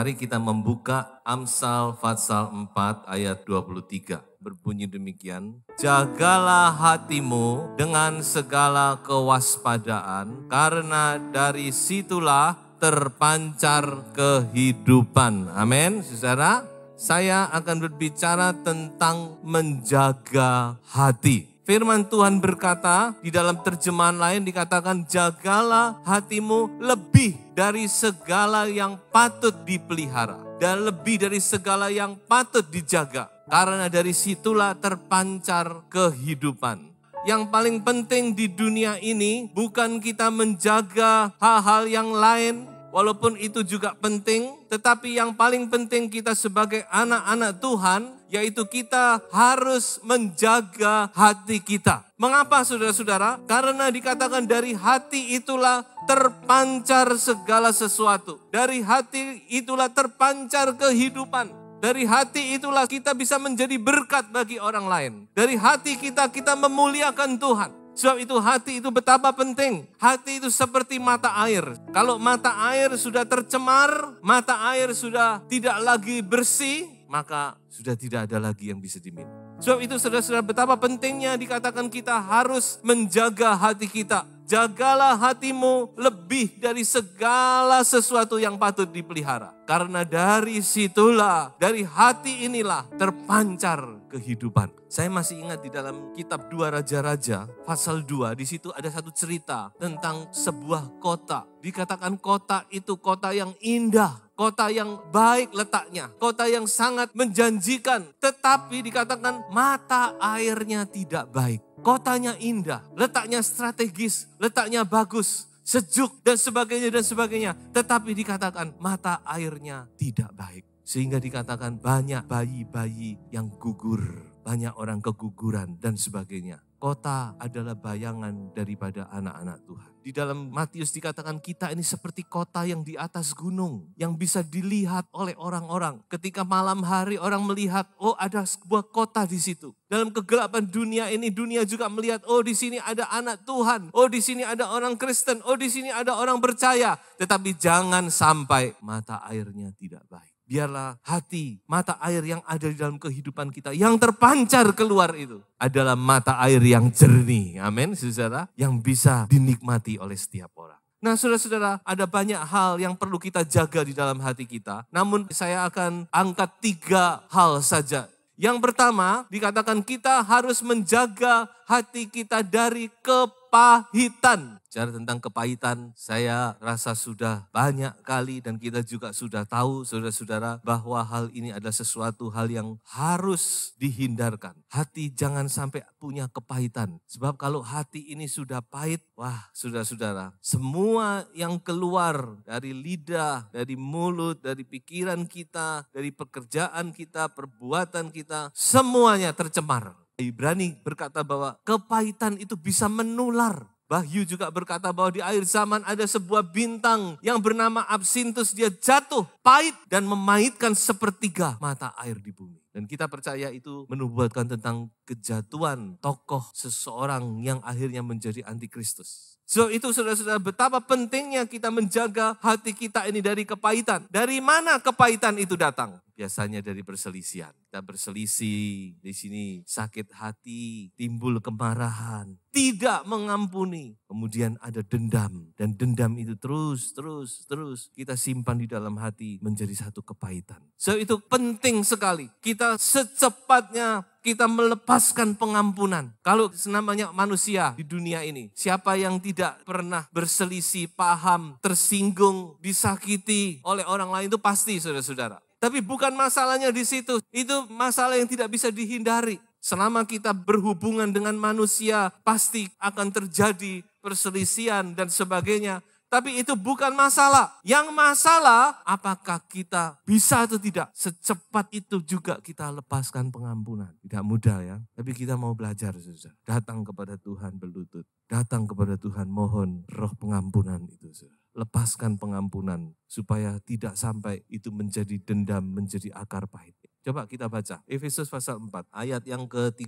Mari kita membuka Amsal Fatsal 4 ayat 23. Berbunyi demikian, Jagalah hatimu dengan segala kewaspadaan, karena dari situlah terpancar kehidupan. Amin, saudara. Saya akan berbicara tentang menjaga hati. Firman Tuhan berkata, di dalam terjemahan lain dikatakan, "Jagalah hatimu lebih dari segala yang patut dipelihara, dan lebih dari segala yang patut dijaga, karena dari situlah terpancar kehidupan." Yang paling penting di dunia ini bukan kita menjaga hal-hal yang lain, Walaupun itu juga penting, tetapi yang paling penting kita sebagai anak-anak Tuhan, yaitu kita harus menjaga hati kita. Mengapa saudara-saudara? Karena dikatakan dari hati itulah terpancar segala sesuatu. Dari hati itulah terpancar kehidupan. Dari hati itulah kita bisa menjadi berkat bagi orang lain. Dari hati kita, kita memuliakan Tuhan. Sebab itu hati itu betapa penting. Hati itu seperti mata air. Kalau mata air sudah tercemar, mata air sudah tidak lagi bersih, maka sudah tidak ada lagi yang bisa diminum. Sebab itu saudara-saudara betapa pentingnya dikatakan kita harus menjaga hati kita jagalah hatimu lebih dari segala sesuatu yang patut dipelihara. Karena dari situlah, dari hati inilah terpancar kehidupan. Saya masih ingat di dalam kitab Dua Raja-Raja, pasal dua, di situ ada satu cerita tentang sebuah kota. Dikatakan kota itu kota yang indah, kota yang baik letaknya, kota yang sangat menjanjikan, tetapi dikatakan mata airnya tidak baik. Kotanya indah, letaknya strategis, letaknya bagus, sejuk dan sebagainya dan sebagainya, tetapi dikatakan mata airnya tidak baik. Sehingga dikatakan banyak bayi-bayi yang gugur, banyak orang keguguran dan sebagainya. Kota adalah bayangan daripada anak-anak Tuhan. Di dalam Matius dikatakan kita ini seperti kota yang di atas gunung. Yang bisa dilihat oleh orang-orang. Ketika malam hari orang melihat, oh ada sebuah kota di situ. Dalam kegelapan dunia ini, dunia juga melihat, oh di sini ada anak Tuhan. Oh di sini ada orang Kristen. Oh di sini ada orang percaya. Tetapi jangan sampai mata airnya tidak baik biarlah hati, mata air yang ada di dalam kehidupan kita, yang terpancar keluar itu adalah mata air yang jernih. Amin, saudara. Yang bisa dinikmati oleh setiap orang. Nah saudara-saudara, ada banyak hal yang perlu kita jaga di dalam hati kita. Namun saya akan angkat tiga hal saja. Yang pertama, dikatakan kita harus menjaga hati kita dari kepentingan kepahitan. Bicara tentang kepahitan, saya rasa sudah banyak kali dan kita juga sudah tahu saudara-saudara bahwa hal ini adalah sesuatu hal yang harus dihindarkan. Hati jangan sampai punya kepahitan. Sebab kalau hati ini sudah pahit, wah saudara-saudara, semua yang keluar dari lidah, dari mulut, dari pikiran kita, dari pekerjaan kita, perbuatan kita, semuanya tercemar. Ibrani eh, berkata bahwa kepahitan itu bisa menular. Bahyu juga berkata bahwa di akhir zaman ada sebuah bintang yang bernama absintus. Dia jatuh, pahit, dan memaitkan sepertiga mata air di bumi. Dan kita percaya itu menubuatkan tentang kejatuhan tokoh seseorang yang akhirnya menjadi antikristus. So itu saudara-saudara betapa pentingnya kita menjaga hati kita ini dari kepahitan. Dari mana kepahitan itu datang? Biasanya dari perselisihan. Kita berselisih di sini sakit hati, timbul kemarahan, tidak mengampuni, Kemudian ada dendam dan dendam itu terus terus terus kita simpan di dalam hati menjadi satu kepahitan. So itu penting sekali. Kita secepatnya kita melepaskan pengampunan. Kalau senamanya manusia di dunia ini, siapa yang tidak pernah berselisih paham, tersinggung, disakiti oleh orang lain itu pasti saudara-saudara. Tapi bukan masalahnya di situ. Itu masalah yang tidak bisa dihindari. Selama kita berhubungan dengan manusia, pasti akan terjadi perselisihan dan sebagainya. Tapi itu bukan masalah. Yang masalah apakah kita bisa atau tidak. Secepat itu juga kita lepaskan pengampunan. Tidak mudah ya. Tapi kita mau belajar. Saudara. Datang kepada Tuhan berlutut. Datang kepada Tuhan mohon roh pengampunan itu. Saudara. Lepaskan pengampunan supaya tidak sampai itu menjadi dendam, menjadi akar pahit. Coba kita baca Efesus pasal 4 ayat yang ke-31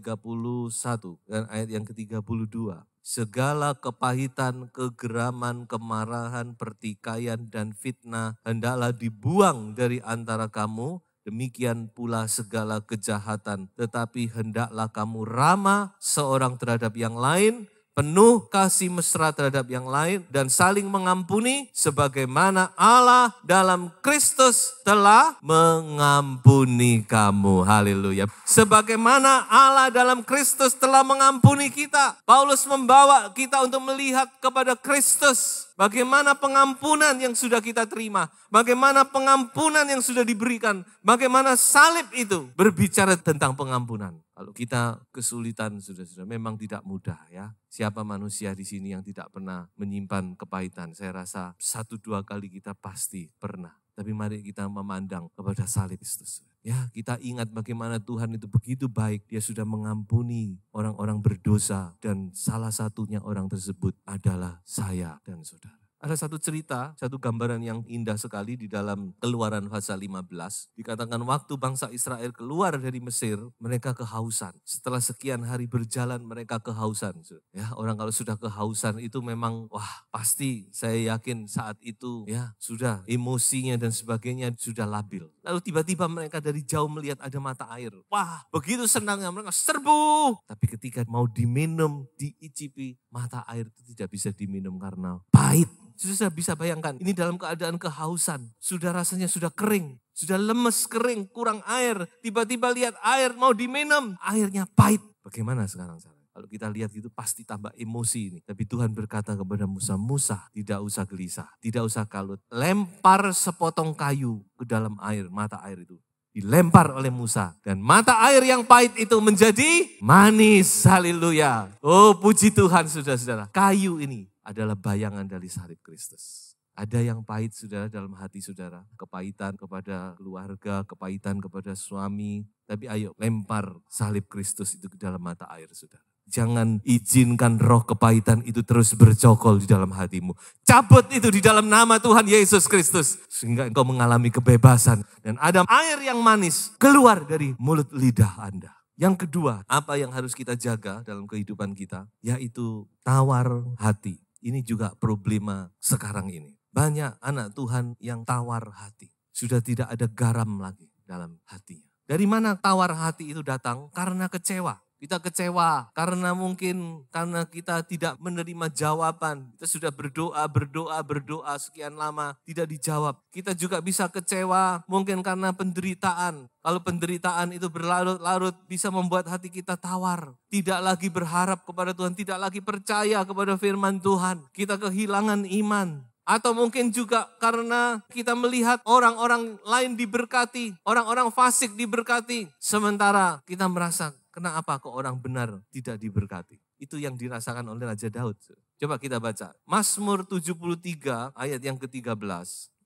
dan ayat yang ke-32 segala kepahitan, kegeraman, kemarahan, pertikaian, dan fitnah hendaklah dibuang dari antara kamu. Demikian pula segala kejahatan, tetapi hendaklah kamu ramah seorang terhadap yang lain penuh kasih mesra terhadap yang lain dan saling mengampuni sebagaimana Allah dalam Kristus telah mengampuni kamu. Haleluya. Sebagaimana Allah dalam Kristus telah mengampuni kita. Paulus membawa kita untuk melihat kepada Kristus Bagaimana pengampunan yang sudah kita terima? Bagaimana pengampunan yang sudah diberikan? Bagaimana salib itu berbicara tentang pengampunan? Kalau kita kesulitan, saudara-saudara, memang tidak mudah ya. Siapa manusia di sini yang tidak pernah menyimpan kepahitan? Saya rasa satu dua kali kita pasti pernah. Tapi mari kita memandang kepada salib Kristus. Ya, kita ingat bagaimana Tuhan itu begitu baik. Dia sudah mengampuni orang-orang berdosa dan salah satunya orang tersebut adalah saya dan saudara. Ada satu cerita, satu gambaran yang indah sekali di dalam keluaran pasal 15. Dikatakan waktu bangsa Israel keluar dari Mesir, mereka kehausan. Setelah sekian hari berjalan mereka kehausan. Ya, orang kalau sudah kehausan itu memang wah pasti saya yakin saat itu ya sudah emosinya dan sebagainya sudah labil. Lalu tiba-tiba mereka dari jauh melihat ada mata air. Wah, begitu senangnya mereka serbu. Tapi ketika mau diminum, diicipi, mata air itu tidak bisa diminum karena pahit sudah bisa bayangkan, ini dalam keadaan kehausan. Sudah rasanya sudah kering, sudah lemes, kering, kurang air. Tiba-tiba lihat air mau diminum, airnya pahit. Bagaimana sekarang saya? Kalau kita lihat itu pasti tambah emosi ini. Tapi Tuhan berkata kepada Musa, Musa tidak usah gelisah, tidak usah kalut. Lempar sepotong kayu ke dalam air, mata air itu. Dilempar oleh Musa. Dan mata air yang pahit itu menjadi manis. Haleluya. Oh puji Tuhan sudah saudara Kayu ini adalah bayangan dari salib Kristus. Ada yang pahit saudara dalam hati saudara, kepahitan kepada keluarga, kepahitan kepada suami. Tapi ayo lempar salib Kristus itu ke dalam mata air saudara. Jangan izinkan roh kepahitan itu terus bercokol di dalam hatimu. Cabut itu di dalam nama Tuhan Yesus Kristus. Sehingga engkau mengalami kebebasan. Dan ada air yang manis keluar dari mulut lidah Anda. Yang kedua, apa yang harus kita jaga dalam kehidupan kita? Yaitu tawar hati. Ini juga problema sekarang ini. Banyak anak Tuhan yang tawar hati. Sudah tidak ada garam lagi dalam hatinya. Dari mana tawar hati itu datang? Karena kecewa. Kita kecewa karena mungkin karena kita tidak menerima jawaban. Kita sudah berdoa, berdoa, berdoa sekian lama tidak dijawab. Kita juga bisa kecewa mungkin karena penderitaan. Kalau penderitaan itu berlarut-larut bisa membuat hati kita tawar. Tidak lagi berharap kepada Tuhan, tidak lagi percaya kepada firman Tuhan. Kita kehilangan iman. Atau mungkin juga karena kita melihat orang-orang lain diberkati, orang-orang fasik diberkati, sementara kita merasa Kenapa kok orang benar tidak diberkati? Itu yang dirasakan oleh Raja Daud. Coba kita baca. Mazmur 73 ayat yang ke-13.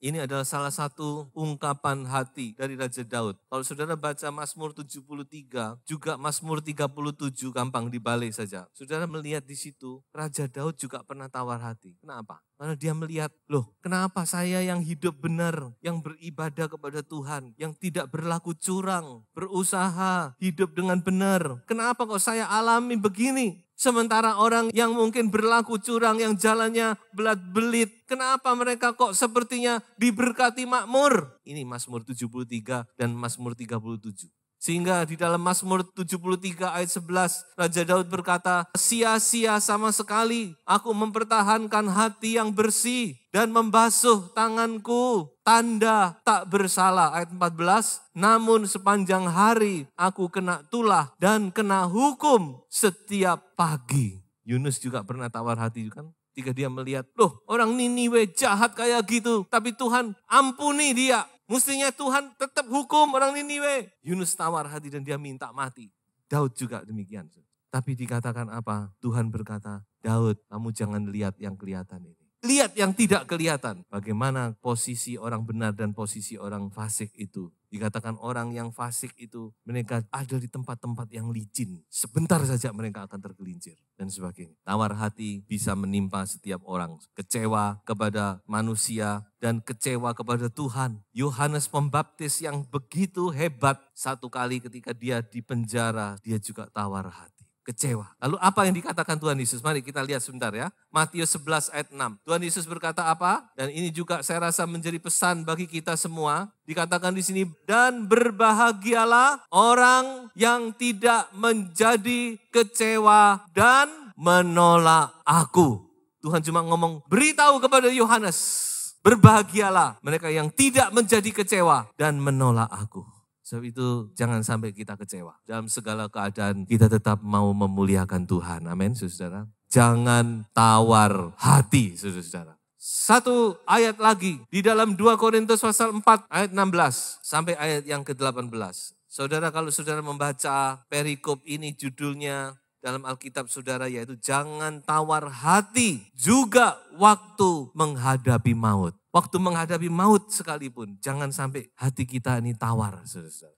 Ini adalah salah satu ungkapan hati dari Raja Daud. Kalau saudara baca Mazmur 73, juga Mazmur 37 gampang dibalik saja. Saudara melihat di situ, Raja Daud juga pernah tawar hati. Kenapa? Karena dia melihat, loh kenapa saya yang hidup benar, yang beribadah kepada Tuhan, yang tidak berlaku curang, berusaha, hidup dengan benar. Kenapa kok saya alami begini? Sementara orang yang mungkin berlaku curang, yang jalannya belat belit, kenapa mereka kok sepertinya diberkati makmur? Ini Mazmur 73 dan Mazmur 37. Sehingga di dalam Mazmur 73 ayat 11, Raja Daud berkata, Sia-sia sama sekali aku mempertahankan hati yang bersih dan membasuh tanganku. Tanda tak bersalah, ayat 14. Namun sepanjang hari aku kena tulah dan kena hukum setiap pagi. Yunus juga pernah tawar hati kan? Ketika dia melihat, loh orang Niniwe jahat kayak gitu, tapi Tuhan ampuni dia. Mestinya Tuhan tetap hukum orang Niniwe. Yunus tawar hati dan dia minta mati. Daud juga demikian. Tapi dikatakan apa? Tuhan berkata, Daud kamu jangan lihat yang kelihatan ini. Lihat yang tidak kelihatan. Bagaimana posisi orang benar dan posisi orang fasik itu Dikatakan orang yang fasik itu mereka ada di tempat-tempat yang licin. Sebentar saja mereka akan tergelincir dan sebagainya. Tawar hati bisa menimpa setiap orang. Kecewa kepada manusia dan kecewa kepada Tuhan. Yohanes Pembaptis yang begitu hebat satu kali ketika dia dipenjara dia juga tawar hati kecewa. Lalu apa yang dikatakan Tuhan Yesus? Mari kita lihat sebentar ya. Matius 11 ayat 6. Tuhan Yesus berkata apa? Dan ini juga saya rasa menjadi pesan bagi kita semua. Dikatakan di sini, dan berbahagialah orang yang tidak menjadi kecewa dan menolak aku. Tuhan cuma ngomong, beritahu kepada Yohanes, berbahagialah mereka yang tidak menjadi kecewa dan menolak aku. Sebab itu jangan sampai kita kecewa. Dalam segala keadaan kita tetap mau memuliakan Tuhan. Amin, saudara. Jangan tawar hati, saudara. Satu ayat lagi di dalam 2 Korintus pasal 4 ayat 16 sampai ayat yang ke-18. Saudara kalau saudara membaca perikop ini judulnya dalam Alkitab saudara yaitu jangan tawar hati juga waktu menghadapi maut. Waktu menghadapi maut sekalipun, jangan sampai hati kita ini tawar.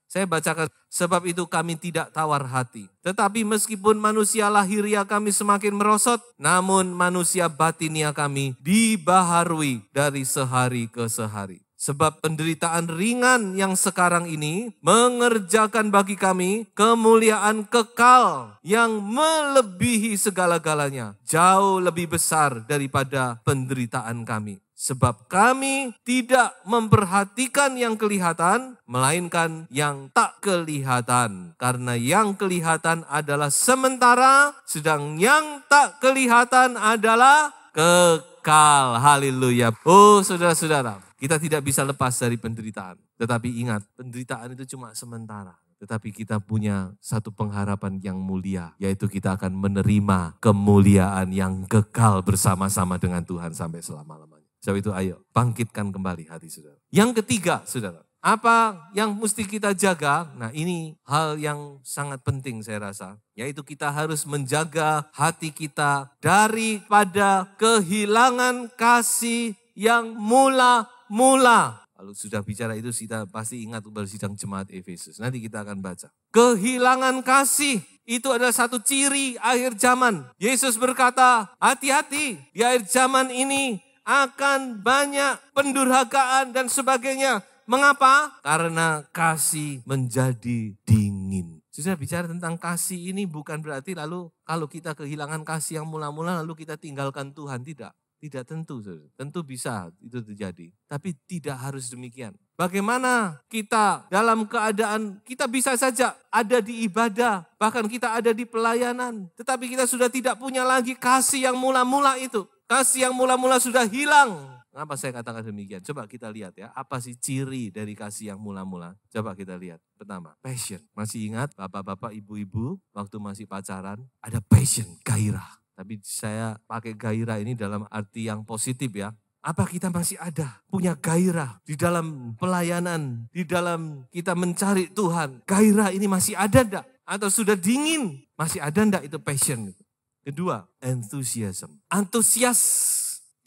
Saya bacakan, sebab itu kami tidak tawar hati. Tetapi meskipun manusia lahiriah ya kami semakin merosot, namun manusia batinia ya kami dibaharui dari sehari ke sehari. Sebab penderitaan ringan yang sekarang ini mengerjakan bagi kami kemuliaan kekal yang melebihi segala-galanya, jauh lebih besar daripada penderitaan kami. Sebab kami tidak memperhatikan yang kelihatan, melainkan yang tak kelihatan. Karena yang kelihatan adalah sementara, sedang yang tak kelihatan adalah kekal. Haleluya. Oh saudara-saudara, kita tidak bisa lepas dari penderitaan. Tetapi ingat, penderitaan itu cuma sementara. Tetapi kita punya satu pengharapan yang mulia, yaitu kita akan menerima kemuliaan yang kekal bersama-sama dengan Tuhan sampai selama-lamanya. Sebab itu ayo, bangkitkan kembali hati saudara. Yang ketiga, saudara, apa yang mesti kita jaga? Nah, ini hal yang sangat penting saya rasa, yaitu kita harus menjaga hati kita daripada kehilangan kasih yang mula mula. Kalau sudah bicara itu kita pasti ingat kepada sidang jemaat Efesus. Nanti kita akan baca. Kehilangan kasih itu adalah satu ciri akhir zaman. Yesus berkata, hati-hati di akhir zaman ini akan banyak pendurhakaan dan sebagainya. Mengapa? Karena kasih menjadi dingin. Sudah bicara tentang kasih ini bukan berarti lalu kalau kita kehilangan kasih yang mula-mula lalu kita tinggalkan Tuhan. Tidak. Tidak tentu, tentu bisa itu terjadi. Tapi tidak harus demikian. Bagaimana kita dalam keadaan kita bisa saja ada di ibadah, bahkan kita ada di pelayanan, tetapi kita sudah tidak punya lagi kasih yang mula-mula itu. Kasih yang mula-mula sudah hilang. Kenapa saya katakan demikian? Coba kita lihat ya, apa sih ciri dari kasih yang mula-mula? Coba kita lihat. Pertama, passion. Masih ingat bapak-bapak, ibu-ibu waktu masih pacaran, ada passion, gairah. Tapi saya pakai gairah ini dalam arti yang positif ya. Apa kita masih ada punya gairah di dalam pelayanan, di dalam kita mencari Tuhan? Gairah ini masih ada enggak? Atau sudah dingin? Masih ada enggak itu passion? Kedua, enthusiasm. Antusias,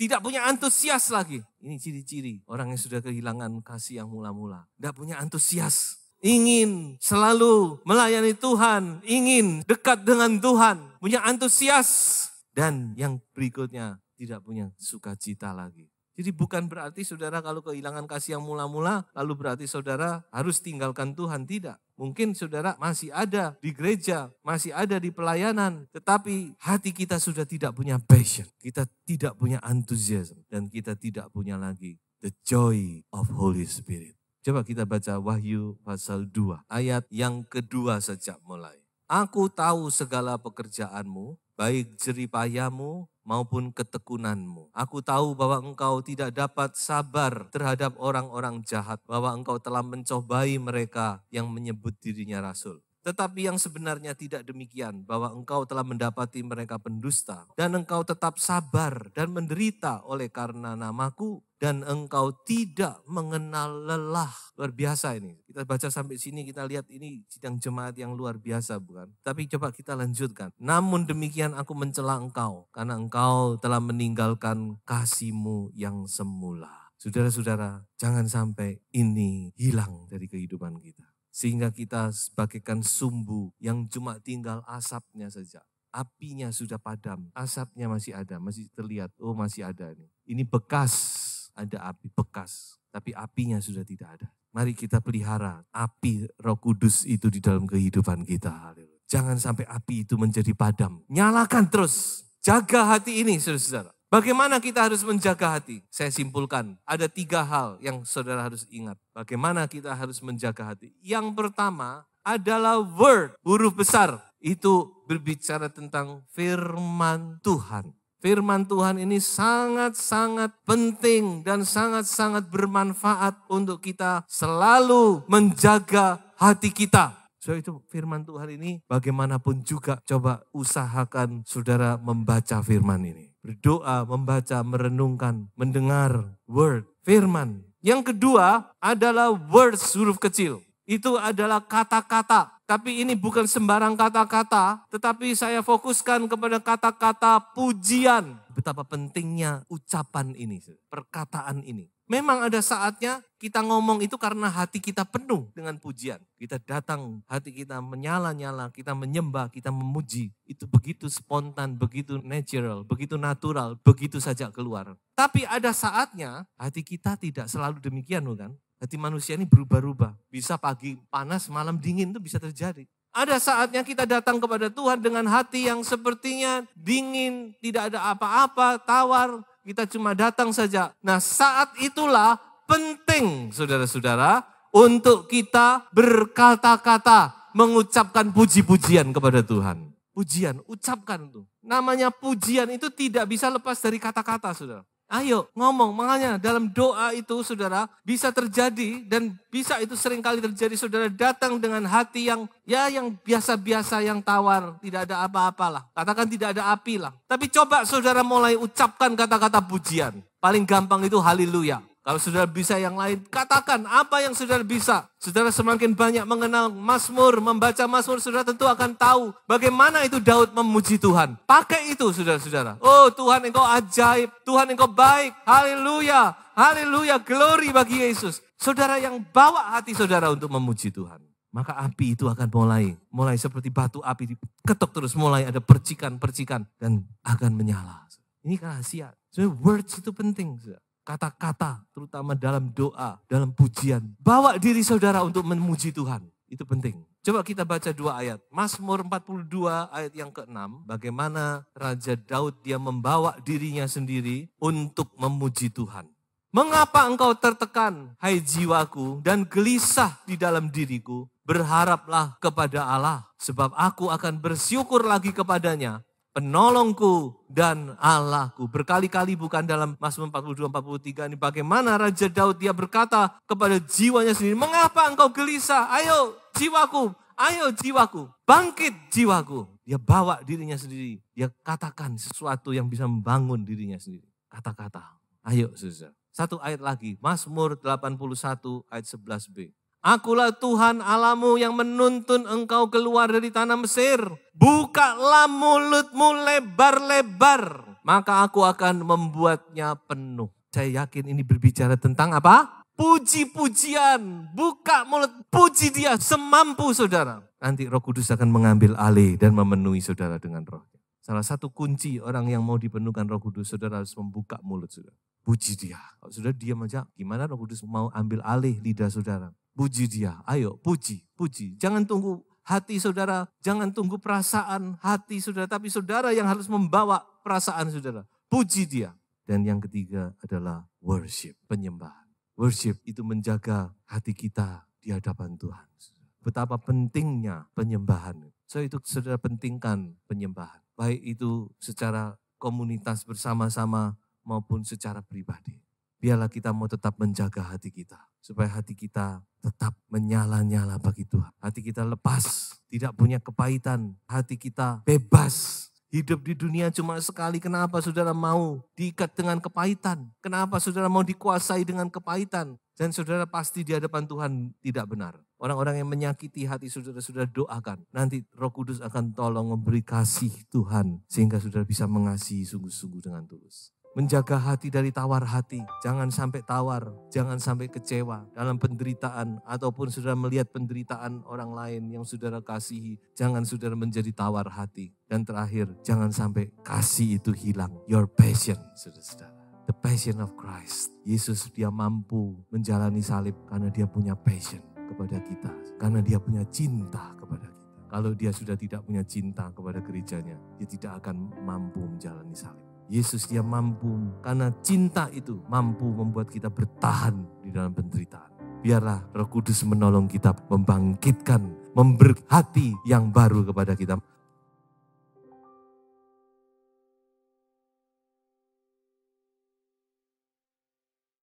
tidak punya antusias lagi. Ini ciri-ciri orang yang sudah kehilangan kasih yang mula-mula. Tidak punya antusias ingin selalu melayani Tuhan, ingin dekat dengan Tuhan, punya antusias, dan yang berikutnya tidak punya sukacita lagi. Jadi bukan berarti saudara kalau kehilangan kasih yang mula-mula, lalu berarti saudara harus tinggalkan Tuhan. Tidak. Mungkin saudara masih ada di gereja, masih ada di pelayanan, tetapi hati kita sudah tidak punya passion, kita tidak punya antusiasme, dan kita tidak punya lagi the joy of Holy Spirit. Coba kita baca Wahyu pasal 2 ayat yang kedua sejak mulai. Aku tahu segala pekerjaanmu, baik jeripayamu maupun ketekunanmu. Aku tahu bahwa engkau tidak dapat sabar terhadap orang-orang jahat, bahwa engkau telah mencobai mereka yang menyebut dirinya rasul. Tetapi yang sebenarnya tidak demikian, bahwa engkau telah mendapati mereka pendusta, dan engkau tetap sabar dan menderita oleh karena namaku, dan engkau tidak mengenal lelah. Luar biasa ini. Kita baca sampai sini kita lihat ini sidang jemaat yang luar biasa bukan? Tapi coba kita lanjutkan. Namun demikian aku mencela engkau karena engkau telah meninggalkan kasihmu yang semula. Saudara-saudara, jangan sampai ini hilang dari kehidupan kita. Sehingga kita sebagaikan sumbu yang cuma tinggal asapnya saja apinya sudah padam, asapnya masih ada, masih terlihat, oh masih ada ini. Ini bekas ada api bekas, tapi apinya sudah tidak ada. Mari kita pelihara api Roh Kudus itu di dalam kehidupan kita. Jangan sampai api itu menjadi padam. Nyalakan terus. Jaga hati ini, saudara-saudara. Bagaimana kita harus menjaga hati? Saya simpulkan, ada tiga hal yang saudara harus ingat. Bagaimana kita harus menjaga hati? Yang pertama adalah word, huruf besar. Itu berbicara tentang firman Tuhan. Firman Tuhan ini sangat-sangat penting dan sangat-sangat bermanfaat untuk kita selalu menjaga hati kita. So itu firman Tuhan ini bagaimanapun juga coba usahakan saudara membaca firman ini. Berdoa, membaca, merenungkan, mendengar word, firman. Yang kedua adalah word huruf kecil. Itu adalah kata-kata. Tapi ini bukan sembarang kata-kata, tetapi saya fokuskan kepada kata-kata pujian. Betapa pentingnya ucapan ini, perkataan ini. Memang ada saatnya kita ngomong itu karena hati kita penuh dengan pujian. Kita datang, hati kita menyala-nyala, kita menyembah, kita memuji. Itu begitu spontan, begitu natural, begitu natural, begitu saja keluar. Tapi ada saatnya hati kita tidak selalu demikian bukan? Hati manusia ini berubah-ubah. Bisa pagi panas, malam dingin itu bisa terjadi. Ada saatnya kita datang kepada Tuhan dengan hati yang sepertinya dingin, tidak ada apa-apa, tawar, kita cuma datang saja. Nah, saat itulah penting saudara-saudara untuk kita berkata-kata, mengucapkan puji-pujian kepada Tuhan. Pujian, ucapkan itu. Namanya pujian itu tidak bisa lepas dari kata-kata, saudara. Ayo ngomong, makanya dalam doa itu saudara bisa terjadi dan bisa itu seringkali terjadi saudara datang dengan hati yang ya yang biasa-biasa yang tawar, tidak ada apa-apalah. Katakan tidak ada api lah. Tapi coba saudara mulai ucapkan kata-kata pujian. Paling gampang itu haleluya. Kalau saudara bisa yang lain, katakan apa yang saudara bisa. Saudara semakin banyak mengenal Mazmur, membaca Mazmur, saudara tentu akan tahu bagaimana itu Daud memuji Tuhan. Pakai itu saudara-saudara. Oh Tuhan engkau ajaib, Tuhan engkau baik, haleluya, haleluya, glory bagi Yesus. Saudara yang bawa hati saudara untuk memuji Tuhan. Maka api itu akan mulai, mulai seperti batu api diketok terus, mulai ada percikan-percikan dan akan menyala. Ini rahasia. Sebenarnya words itu penting. Saudara kata-kata, terutama dalam doa, dalam pujian. Bawa diri saudara untuk memuji Tuhan. Itu penting. Coba kita baca dua ayat. Mazmur 42 ayat yang ke-6. Bagaimana Raja Daud dia membawa dirinya sendiri untuk memuji Tuhan. Mengapa engkau tertekan, hai jiwaku, dan gelisah di dalam diriku? Berharaplah kepada Allah, sebab aku akan bersyukur lagi kepadanya penolongku dan Allahku. Berkali-kali bukan dalam Mazmur 42 43 ini bagaimana Raja Daud dia berkata kepada jiwanya sendiri, "Mengapa engkau gelisah? Ayo jiwaku, ayo jiwaku, bangkit jiwaku." Dia bawa dirinya sendiri, dia katakan sesuatu yang bisa membangun dirinya sendiri. Kata-kata. Ayo, Saudara. Satu ayat lagi, Mazmur 81 ayat 11b. Akulah Tuhan alamu yang menuntun engkau keluar dari tanah Mesir. Bukalah mulutmu lebar-lebar, maka aku akan membuatnya penuh. Saya yakin ini berbicara tentang apa? Puji-pujian, buka mulut, puji dia semampu saudara. Nanti roh kudus akan mengambil alih dan memenuhi saudara dengan roh. Salah satu kunci orang yang mau dipenuhkan roh kudus, saudara harus membuka mulut saudara. Puji dia. Kalau saudara diam aja, gimana roh kudus mau ambil alih lidah saudara? Puji dia, ayo puji, puji. Jangan tunggu hati saudara, jangan tunggu perasaan hati saudara, tapi saudara yang harus membawa perasaan saudara. Puji dia. Dan yang ketiga adalah worship, penyembahan. Worship itu menjaga hati kita di hadapan Tuhan. Betapa pentingnya penyembahan. So itu saudara pentingkan penyembahan. Baik itu secara komunitas bersama-sama maupun secara pribadi biarlah kita mau tetap menjaga hati kita. Supaya hati kita tetap menyala-nyala bagi Tuhan. Hati kita lepas, tidak punya kepahitan. Hati kita bebas. Hidup di dunia cuma sekali, kenapa saudara mau diikat dengan kepahitan? Kenapa saudara mau dikuasai dengan kepahitan? Dan saudara pasti di hadapan Tuhan tidak benar. Orang-orang yang menyakiti hati saudara, saudara doakan. Nanti roh kudus akan tolong memberi kasih Tuhan. Sehingga saudara bisa mengasihi sungguh-sungguh dengan tulus menjaga hati dari tawar hati. Jangan sampai tawar, jangan sampai kecewa dalam penderitaan ataupun sudah melihat penderitaan orang lain yang saudara kasihi. Jangan saudara menjadi tawar hati. Dan terakhir, jangan sampai kasih itu hilang. Your passion, saudara-saudara. The passion of Christ. Yesus dia mampu menjalani salib karena dia punya passion kepada kita. Karena dia punya cinta kepada kita. Kalau dia sudah tidak punya cinta kepada gerejanya, dia tidak akan mampu menjalani salib. Yesus dia mampu karena cinta itu mampu membuat kita bertahan di dalam penderitaan. Biarlah Roh Kudus menolong kita membangkitkan, memberkati yang baru kepada kita.